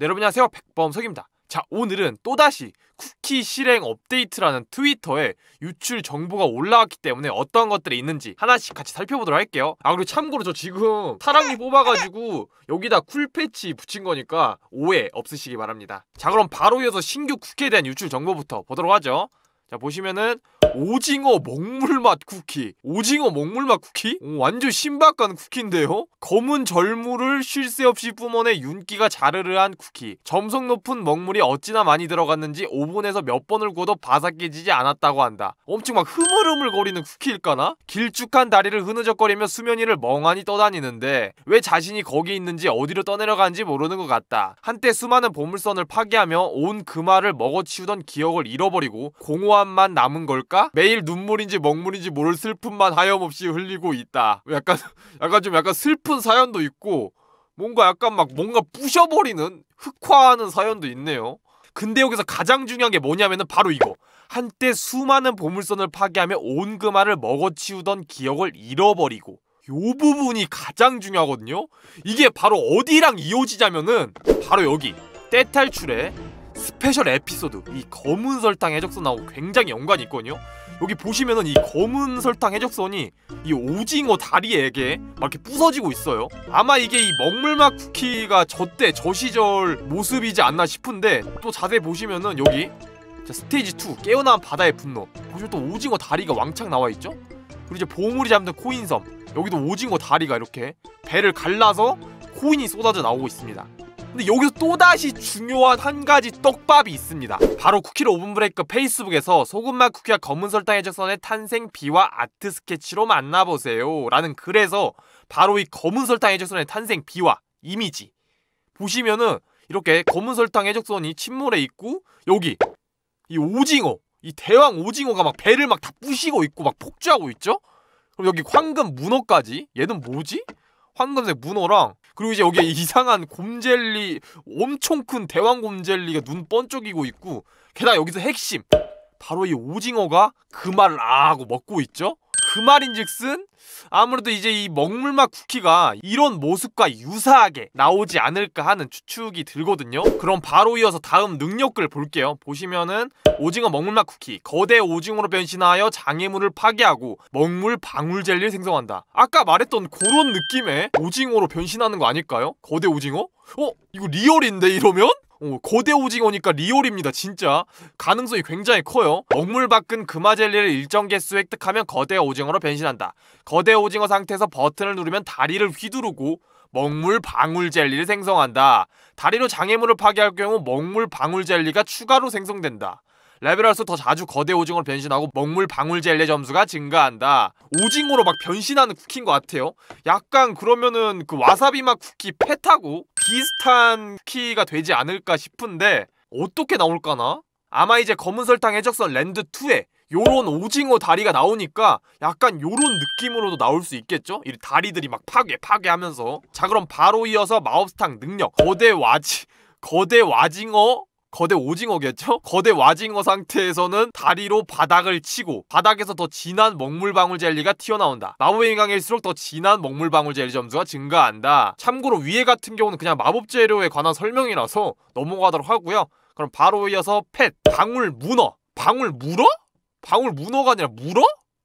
네, 여러분 안녕하세요. 백범석입니다. 자, 오늘은 또다시 쿠키 실행 업데이트라는 트위터에 유출 정보가 올라왔기 때문에 어떤 것들이 있는지 하나씩 같이 살펴보도록 할게요. 아, 그리고 참고로 저 지금 타랑이 뽑아가지고 여기다 쿨패치 붙인 거니까 오해 없으시기 바랍니다. 자, 그럼 바로 이어서 신규 쿠키에 대한 유출 정보부터 보도록 하죠. 자, 보시면은 오징어 먹물맛 쿠키 오징어 먹물맛 쿠키? 오, 어, 완전 신박한 쿠키인데요? 검은 절물을 쉴 새 없이 뿜어내 윤기가 자르르한 쿠키 점성 높은 먹물이 어찌나 많이 들어갔는지 오븐에서 몇 번을 구워도 바삭 해지지 않았다고 한다 엄청 막 흐물흐물 거리는 쿠키일까나? 길쭉한 다리를 흐느적거리며 수면 이를 멍하니 떠다니는데 왜 자신이 거기 있는지 어디로 떠내려간지 모르는 것 같다 한때 수많은 보물선을 파괴하며 온 금화를 그 먹어치우던 기억을 잃어버리고 공허함만 남은 걸까? 않까 매일 눈물인지 먹물인지 모를 슬픔만 하염없이 흘리고 있다. 약간 약간 좀 약간 슬픈 사연도 있고 뭔가 약간 막 뭔가 부셔버리는 흑화하는 사연도 있네요. 근데 여기서 가장 중요한 게 뭐냐면은 바로 이거. 한때 수많은 보물선을 파괴하며 온 금화를 그 먹어치우던 기억을 잃어버리고 요 부분이 가장 중요하거든요. 이게 바로 어디랑 이어지자면은 바로 여기 때탈출에 스페셜 에피소드 이 검은 설탕 해적선하고 굉장히 연관이 있거든요 여기 보시면은 이 검은 설탕 해적선이 이 오징어 다리에게 막 이렇게 부서지고 있어요 아마 이게 이 먹물맛 쿠키가 저때 저 시절 모습이지 않나 싶은데 또 자세히 보시면은 여기 자, 스테이지 2깨어나 바다의 분노 보시면 또 오징어 다리가 왕창 나와있죠? 그리고 이제 보물이 잠든 코인섬 여기도 오징어 다리가 이렇게 배를 갈라서 코인이 쏟아져 나오고 있습니다 근데 여기서 또다시 중요한 한 가지 떡밥이 있습니다 바로 쿠키로 오븐 브레이크 페이스북에서 소금맛 쿠키와 검은 설탕 해적선의 탄생 비와 아트 스케치로 만나보세요 라는 글에서 바로 이 검은 설탕 해적선의 탄생 비와 이미지 보시면은 이렇게 검은 설탕 해적선이 침몰해 있고 여기 이 오징어 이 대왕 오징어가 막 배를 막 다 부시고 있고 막 폭주하고 있죠? 그럼 여기 황금 문어까지 얘는 뭐지? 황금색 문어랑 그리고 이제 여기에 이상한 곰젤리 엄청 큰 대왕 곰젤리가 눈 번쩍이고 있고 게다가 여기서 핵심 바로 이 오징어가 그 말을 아 하고 먹고 있죠 그 말인즉슨 아무래도 이제 이 먹물맛 쿠키가 이런 모습과 유사하게 나오지 않을까 하는 추측이 들거든요 그럼 바로 이어서 다음 능력글 볼게요 보시면은 오징어 먹물맛 쿠키 거대 오징어로 변신하여 장애물을 파괴하고 먹물 방울 젤리를 생성한다 아까 말했던 그런 느낌의 오징어로 변신하는 거 아닐까요? 거대 오징어? 어? 이거 리얼인데 이러면? 오, 어, 거대 오징어니까 리얼입니다 진짜 가능성이 굉장히 커요 먹물 밖은 금화젤리를 일정 개수 획득하면 거대 오징어로 변신한다 거대 오징어 상태에서 버튼을 누르면 다리를 휘두르고 먹물 방울 젤리를 생성한다 다리로 장애물을 파괴할 경우 먹물 방울 젤리가 추가로 생성된다 레벨할수 더 자주 거대 오징어로 변신하고 먹물 방울 젤리 점수가 증가한다. 오징어로 막 변신하는 쿠키인 것 같아요. 약간 그러면은 그 와사비 맛 쿠키 패타고 비슷한 키가 되지 않을까 싶은데 어떻게 나올까나? 아마 이제 검은 설탕 해적선 랜드 2에 요런 오징어 다리가 나오니까 약간 요런 느낌으로도 나올 수 있겠죠? 이 다리들이 막 파괴 파괴하면서 자 그럼 바로 이어서 마법스탕 능력 거대 와지 거대 와징어 거대 오징어겠죠? 거대 와징어 상태에서는 다리로 바닥을 치고 바닥에서 더 진한 먹물방울 젤리가 튀어나온다. 마법의 인강일수록 더 진한 먹물방울 젤리 점수가 증가한다. 참고로 위에 같은 경우는 그냥 마법 재료에 관한 설명이라서 넘어가도록 하고요. 그럼 바로 이어서 펫, 방울 문어. 방울 물어? 방울 문어가 아니라 물어?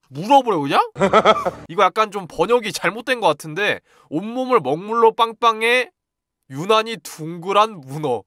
물어버려 그냥? 이거 약간 좀 번역이 잘못된 것 같은데 온몸을 먹물로 빵빵해 유난히 둥그란 문어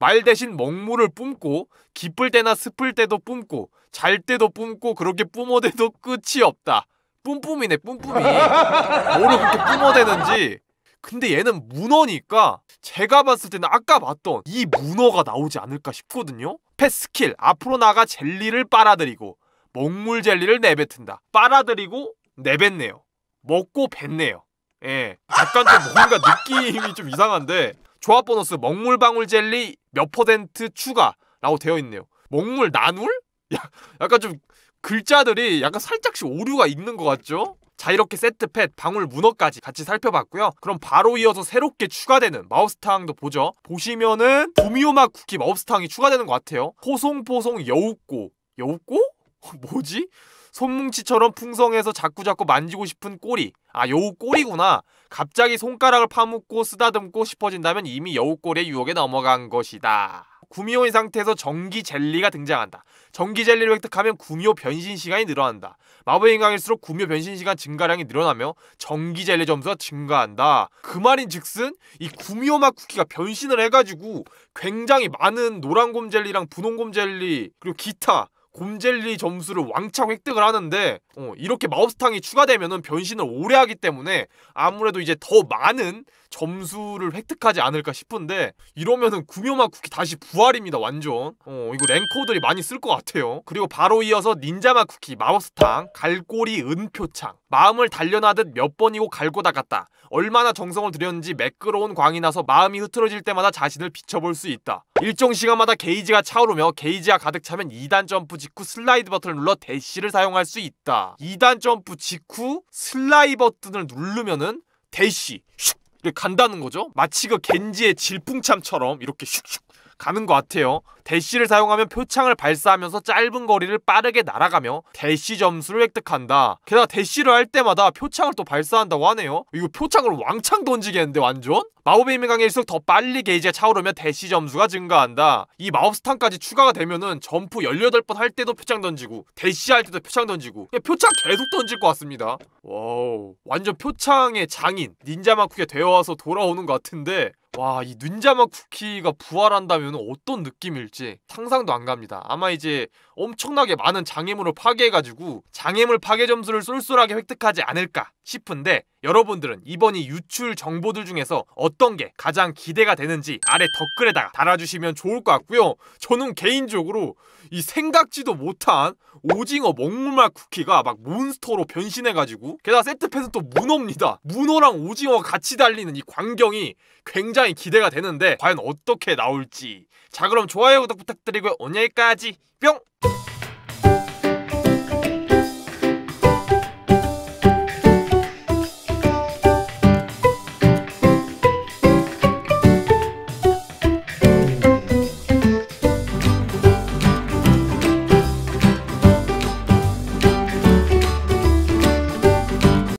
말 대신 먹물을 뿜고 기쁠 때나 슬플 때도 뿜고 잘 때도 뿜고 그렇게 뿜어대도 끝이 없다. 뿜뿜이네 뿜뿜이. 뭐로 그렇게 뿜어대는지. 근데 얘는 문어니까 제가 봤을 때는 아까 봤던 이 문어가 나오지 않을까 싶거든요. 패스킬 앞으로 나가 젤리를 빨아들이고 먹물 젤리를 내뱉은다. 빨아들이고 내뱉네요. 먹고 뱉네요. 예. 약간 좀 뭔가 느낌이 좀 이상한데 조합 보너스 먹물방울 젤리 몇 퍼센트 추가라고 되어 있네요. 먹물 나눌? 약간 좀 글자들이 약간 살짝씩 오류가 있는 것 같죠? 자 이렇게 세트팻, 방울, 문어까지 같이 살펴봤고요. 그럼 바로 이어서 새롭게 추가되는 마우스탕도 보죠. 보시면은 도미오마 쿠키 마우스탕이 추가되는 것 같아요. 포송포송 여우꼬. 여우꼬? 뭐지? 손뭉치처럼 풍성해서 자꾸자꾸 만지고 싶은 꼬리 아 여우 꼬리구나 갑자기 손가락을 파묻고 쓰다듬고 싶어진다면 이미 여우 꼬리의 유혹에 넘어간 것이다 구미호인 상태에서 전기 젤리가 등장한다 전기 젤리를 획득하면 구미호 변신 시간이 늘어난다 마법의 인강일수록 구미호 변신 시간 증가량이 늘어나며 전기 젤리 점수가 증가한다 그 말인 즉슨 이 구미호 맛 쿠키가 변신을 해가지고 굉장히 많은 노란곰 젤리랑 분홍곰 젤리 그리고 기타 곰젤리 점수를 왕창 획득을 하는데 어, 이렇게 마법스탕이 추가되면 변신을 오래 하기 때문에 아무래도 이제 더 많은 점수를 획득하지 않을까 싶은데 이러면은 구묘마 쿠키 다시 부활입니다 완전 어 이거 랭코들이 많이 쓸 것 같아요 그리고 바로 이어서 닌자마 쿠키 마법스탕 갈고리 은표창 마음을 단련하듯 몇 번이고 갈고 닦았다 얼마나 정성을 들였는지 매끄러운 광이 나서 마음이 흐트러질 때마다 자신을 비춰볼 수 있다 일정 시간마다 게이지가 차오르며 게이지가 가득 차면 2단 점프 직후 슬라이드 버튼을 눌러 대시를 사용할 수 있다. 2단 점프 직후 슬라이 버튼을 누르면은 대시 슉 이렇게 간다는 거죠. 마치 그 겐지의 질풍참처럼 이렇게 슉슉 가는 것 같아요. 대시를 사용하면 표창을 발사하면서 짧은 거리를 빠르게 날아가며 대시 점수를 획득한다. 게다가 대시를 할 때마다 표창을 또 발사한다고 하네요. 이거 표창을 왕창 던지겠는데 완전? 마법의 힘의 강에질수록더 빨리 게이지가 차오르면 대시 점수가 증가한다. 이 마법 스탄까지 추가가 되면은 점프 18번 할 때도 표창 던지고 대시 할 때도 표창 던지고 표창 계속 던질 것 같습니다. 와우 완전 표창의 장인 닌자마쿠게 되어와서 돌아오는 것 같은데 와이눈자막 쿠키가 부활한다면 어떤 느낌일지 상상도 안 갑니다. 아마 이제 엄청나게 많은 장애물을 파괴해가지고 장애물 파괴 점수를 쏠쏠하게 획득하지 않을까 싶은데 여러분들은 이번이 유출 정보들 중에서 어떤 게 가장 기대가 되는지 아래 댓글에다가 달아주시면 좋을 것 같고요. 저는 개인적으로 이 생각지도 못한 오징어 먹물맛 쿠키가 막 몬스터로 변신해가지고 게다가 세트팬는또 문어입니다. 문어랑 오징어 같이 달리는 이 광경이 굉장히 기대가 되는데 과연 어떻게 나올지 자 그럼 좋아요 구독 부탁드리고요. 오늘까지 뿅!